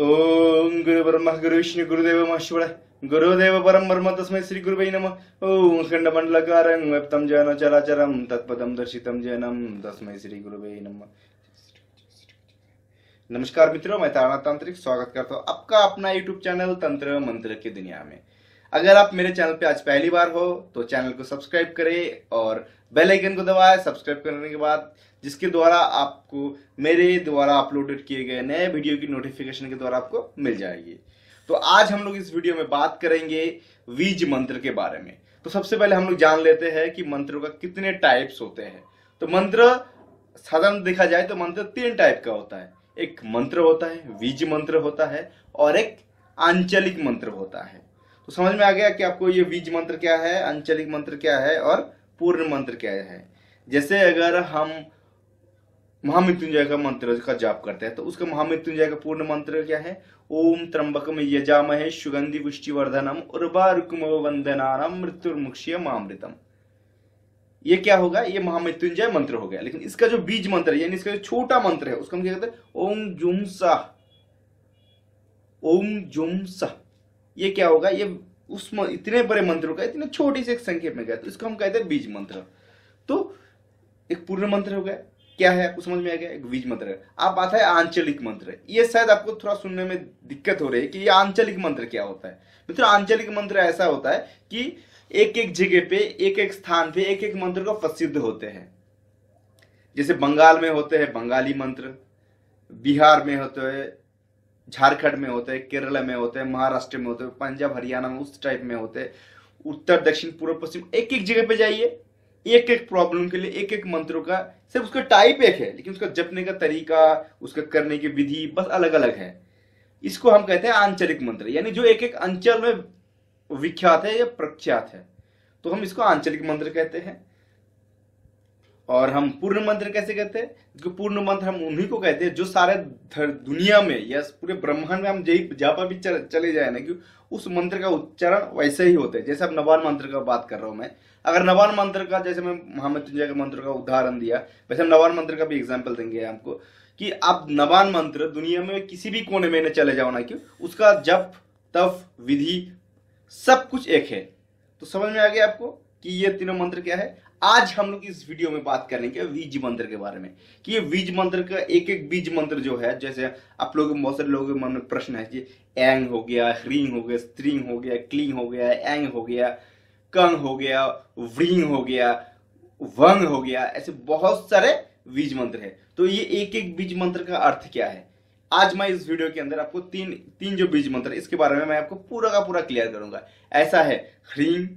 ओम गुरु ब्रह्म गुरु विष्णु गुरुदेव महेश्वर गुरुदेव परम ब्रह्म तस्म श्री गुरु नम ओम स्कंडमंडलकारं व्याप्तं जैन चरा चरम तत्पदम दर्शित जैनम तस्म श्री गुरु नम नमस्कार मित्रों मैं तारनाथ तांत्रिक स्वागत करता हूँ आपका अपना यूट्यूब चैनल तंत्र मंत्र की दुनिया में अगर आप मेरे चैनल पे आज पहली बार हो तो चैनल को सब्सक्राइब करें और बेल आइकन को दबाएं सब्सक्राइब करने के बाद जिसके द्वारा आपको मेरे द्वारा अपलोडेड किए गए नए वीडियो की नोटिफिकेशन के द्वारा आपको मिल जाएगी तो आज हम लोग इस वीडियो में बात करेंगे बीज मंत्र के बारे में तो सबसे पहले हम लोग जान लेते हैं कि मंत्रों का कितने टाइप्स होते हैं तो मंत्र साधारण देखा जाए तो मंत्र तीन टाइप का होता है एक मंत्र होता है बीज मंत्र होता है और एक आंचलिक मंत्र होता है तो समझ में आ गया कि आपको ये बीज मंत्र क्या है आंचलिक मंत्र क्या है और पूर्ण मंत्र क्या है जैसे अगर हम महामृत्युंजय का मंत्र का जाप करते हैं तो उसका महामृत्युंजय का पूर्ण मंत्र क्या है ओम त्र्यंबकम यजामहे सुगंधि पुष्टिवर्धनम उर्वारुकुम वंदनानम मृत्युर्मुक्षीय महामृतम ये क्या होगा ये महामृत्युंजय मंत्र हो गया लेकिन इसका जो बीज मंत्र है यानी इसका जो छोटा मंत्र है उसका हम क्या कहते हैं ओम जुम ओम जुम ये क्या होगा ये उस इतने बड़े मंत्रों का इतने छोटी से एक संख्या में गया तो इसको हम कहते हैं बीज मंत्र तो एक पूर्ण मंत्र हो गया क्या है आपको समझ में आ गया एक बीज मंत्र है आप बात है आंचलिक मंत्र ये शायद आपको थोड़ा सुनने में दिक्कत हो रही है कि ये आंचलिक मंत्र क्या होता है मित्र आंचलिक मंत्र ऐसा होता है कि एक एक जगह पे एक एक स्थान पे एक एक मंत्र को प्रसिद्ध होते हैं जैसे बंगाल में होते हैं बंगाली मंत्र बिहार में होते हैं झारखंड में होते हैं केरला में होते हैं महाराष्ट्र में होते हैं पंजाब हरियाणा में उस टाइप में होते हैं उत्तर दक्षिण पूर्व पश्चिम एक एक जगह पे जाइए एक एक प्रॉब्लम के लिए एक एक मंत्रों का सिर्फ उसका टाइप एक है लेकिन उसका जपने का तरीका उसका करने की विधि बस अलग अलग है इसको हम कहते हैं आंचलिक मंत्र यानी जो एक एक अंचल में विख्यात है या प्रख्यात है तो हम इसको आंचलिक मंत्र कहते हैं और हम पूर्ण मंत्र कैसे कहते हैं क्योंकि पूर्ण मंत्र हम उन्हीं को कहते हैं जो सारे दुनिया में या पूरे ब्रह्मांड में हम जही जापा भी चले जाए ना कि उस मंत्र का उच्चारण वैसे ही होते हैं जैसे अब नवान मंत्र का बात कर रहा हूँ मैं अगर नवान मंत्र का जैसे मैं महामृत्युंजय के मंत्र का उदाहरण दिया वैसे हम नवान मंत्र का भी एग्जाम्पल देंगे आपको कि आप नवान मंत्र दुनिया में किसी भी कोने में चले जाओ ना क्यों उसका जप तप विधि सब कुछ एक है तो समझ में आ गया आपको कि ये तीनों मंत्र क्या है आज हम लोग इस वीडियो में बात करेंगे बीज मंत्र के बारे में कि ये बीज मंत्र का एक एक बीज मंत्र जो है जैसे आप लोग बहुत सारे लोगों के मन में प्रश्न है कि एंग हो गया ह्रींग हो गया स्त्रिंग हो गया क्लिंग हो गया एंग हो गया कंग हो गया व्रिंग हो गया वंग हो गया ऐसे बहुत सारे बीज मंत्र है तो ये एक एक बीज मंत्र का अर्थ क्या है आज मैं इस वीडियो के अंदर आपको तीन तीन जो बीज मंत्र इसके बारे में मैं आपको पूरा का पूरा क्लियर करूंगा ऐसा है ह्रींग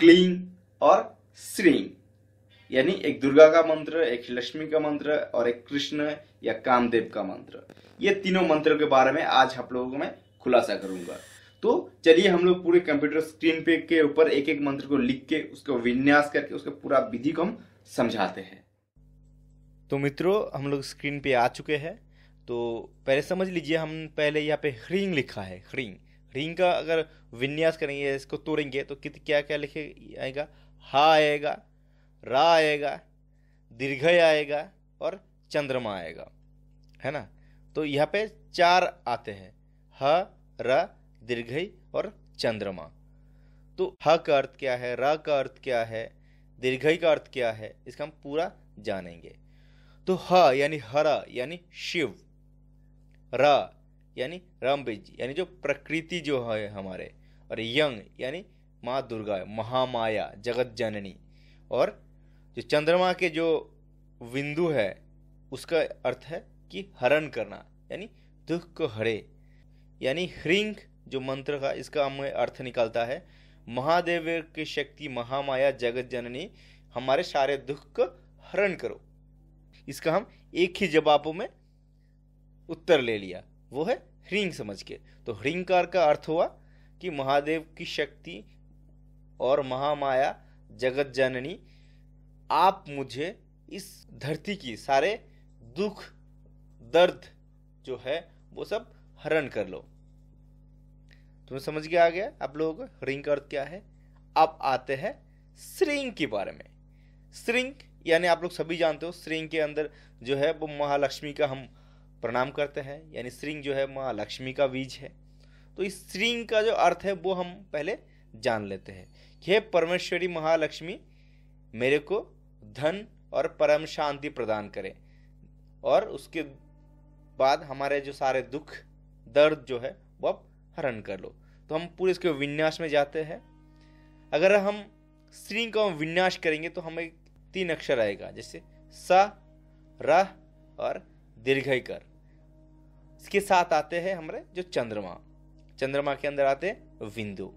क्लिंग और श्रीं यानी एक दुर्गा का मंत्र एक लक्ष्मी का मंत्र और एक कृष्ण या कामदेव का मंत्र ये तीनों मंत्रों के बारे में आज आप लोगों को मैं खुलासा करूंगा तो चलिए हम लोग पूरे कंप्यूटर स्क्रीन पे के ऊपर एक एक मंत्र को लिख के उसको विन्यास करके उसका पूरा विधि को हम समझाते हैं तो मित्रों हम लोग स्क्रीन पे आ चुके हैं तो पहले समझ लीजिए हम पहले यहाँ पे ह्रींग लिखा है ह्रींग ह्रींग का अगर विन्यास करेंगे इसको तोड़ेंगे तो कित क्या क्या लिखे आएगा हा आएगा रा आएगा दीर्घ आएगा और चंद्रमा आएगा है ना तो यहाँ पे चार आते हैं ह र दीर्घ और चंद्रमा तो ह का अर्थ क्या है र का अर्थ क्या है दीर्घ का अर्थ क्या है इसका हम पूरा जानेंगे तो ह यानी हर यानी शिव र यानी रमबिज यानी जो प्रकृति जो है हमारे और यंग यानी माँ दुर्गा महामाया जगत जननी और जो चंद्रमा के जो बिंदु है उसका अर्थ है कि हरण करना यानी दुख को हरे यानी ह्रिंग जो मंत्र का इसका हमें अर्थ निकलता है महादेव की शक्ति महामाया जगत जननी हमारे सारे दुख को हरण करो इसका हम एक ही जवाबों में उत्तर ले लिया वो है ह्रिंग समझ के तो ह्रिंकार का अर्थ हुआ कि महादेव की शक्ति और महामाया जगत जननी आप मुझे इस धरती की सारे दुख दर्द जो है वो सब हरण कर लो तुम्हें समझ गया आ गया आप लोगों रिंग का अर्थ क्या है अब आते हैं श्रृंग के बारे में श्रृंग यानी आप लोग सभी जानते हो श्रृंग के अंदर जो है वो महालक्ष्मी का हम प्रणाम करते हैं यानी श्रृंग जो है महालक्ष्मी का बीज है तो इस श्रृंग का जो अर्थ है वो हम पहले जान लेते हैं हे परमेश्वरी महालक्ष्मी मेरे को धन और परम शांति प्रदान करें और उसके बाद हमारे जो सारे दुख दर्द जो है वो आप हरण कर लो तो हम पूरे इसके विन्यास में जाते हैं अगर हम स्त्री का विन्यास करेंगे तो हमें तीन अक्षर आएगा जैसे स र और दीर्घ कर इसके साथ आते हैं हमारे जो चंद्रमा चंद्रमा के अंदर आते हैं बिंदु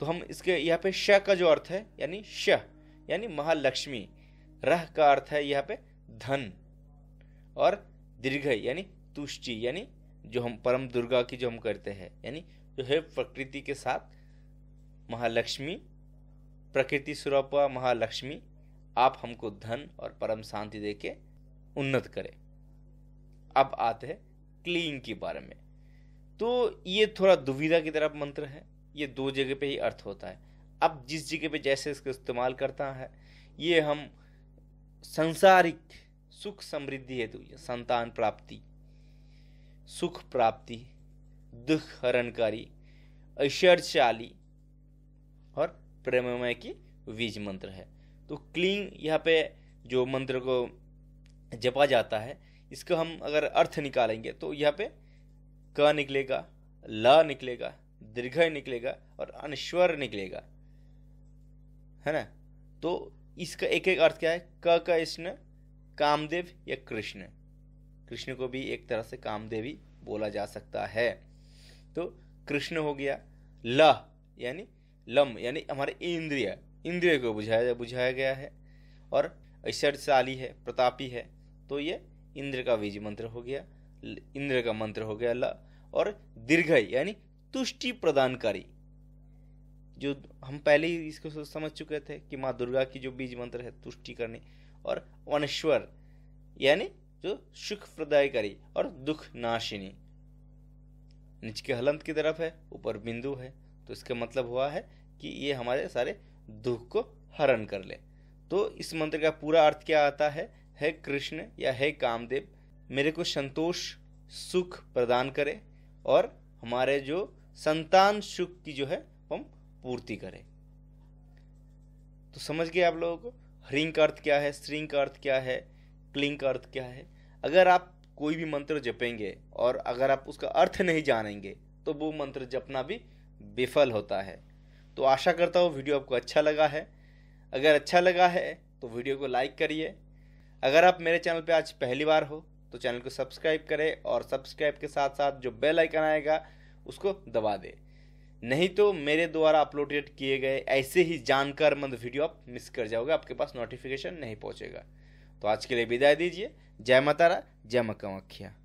तो हम इसके यहाँ पे श का जो अर्थ है यानी श यानी महालक्ष्मी रह का अर्थ है यहाँ पे धन और दीर्घ यानी तुष्टि यानी जो हम परम दुर्गा की जो हम करते हैं यानी जो है प्रकृति के साथ महालक्ष्मी प्रकृति स्वरूप महालक्ष्मी आप हमको धन और परम शांति दे के उन्नत करें अब आते हैं क्लीन के बारे में तो ये थोड़ा दुविधा की तरफ मंत्र है ये दो जगह पे ही अर्थ होता है अब जिस जगह पे जैसे इसका इस्तेमाल करता है ये हम संसारिक सुख समृद्धि हेतु संतान प्राप्ति सुख प्राप्ति दुख हरणकारी ऐश्वर्यशाली और प्रेमय की बीज मंत्र है तो क्लीन यहाँ पे जो मंत्र को जपा जाता है इसको हम अगर अर्थ निकालेंगे तो यहाँ पे क निकलेगा ल निकलेगा दीर्घ निकलेगा और अनश्वर निकलेगा है ना तो इसका एक एक अर्थ क्या है क का इसन कामदेव या कृष्ण कृष्ण को भी एक तरह से कामदेवी बोला जा सकता है तो कृष्ण हो गया ल यानी लम यानी हमारे इंद्रिय इंद्रिय को बुझाया बुझाया गया है और ऐश्वर्यशाली है प्रतापी है तो ये इंद्र का बीज मंत्र हो गया इंद्र का मंत्र हो गया ल और दीर्घ यानी तुष्टि प्रदानकारी जो हम पहले ही इसको समझ चुके थे कि माँ दुर्गा की जो बीज मंत्र है तुष्टि करने और वनेश्वर यानी जो सुख प्रदायकारी और दुख नाशिनी नीच के हलंत की तरफ है ऊपर बिंदु है तो इसका मतलब हुआ है कि ये हमारे सारे दुख को हरण कर ले तो इस मंत्र का पूरा अर्थ क्या आता है हे कृष्ण या हे कामदेव मेरे को संतोष सुख प्रदान करे और हमारे जो संतान सुख की जो है हम पूर्ति करें तो समझ गए आप लोगों को हरिंग का अर्थ क्या है श्रिंग का अर्थ क्या है क्लिंग का अर्थ क्या है अगर आप कोई भी मंत्र जपेंगे और अगर आप उसका अर्थ नहीं जानेंगे तो वो मंत्र जपना भी विफल होता है तो आशा करता हूँ वीडियो आपको अच्छा लगा है अगर अच्छा लगा है तो वीडियो को लाइक करिए अगर आप मेरे चैनल पे आज पहली बार हो तो चैनल को सब्सक्राइब करें और सब्सक्राइब के साथ साथ जो बेल आइकन आएगा उसको दबा दे नहीं तो मेरे द्वारा अपलोडेड किए गए ऐसे ही जानकार मंद वीडियो आप मिस कर जाओगे आपके पास नोटिफिकेशन नहीं पहुंचेगा तो आज के लिए विदाई दीजिए जय रा जय मक्खिया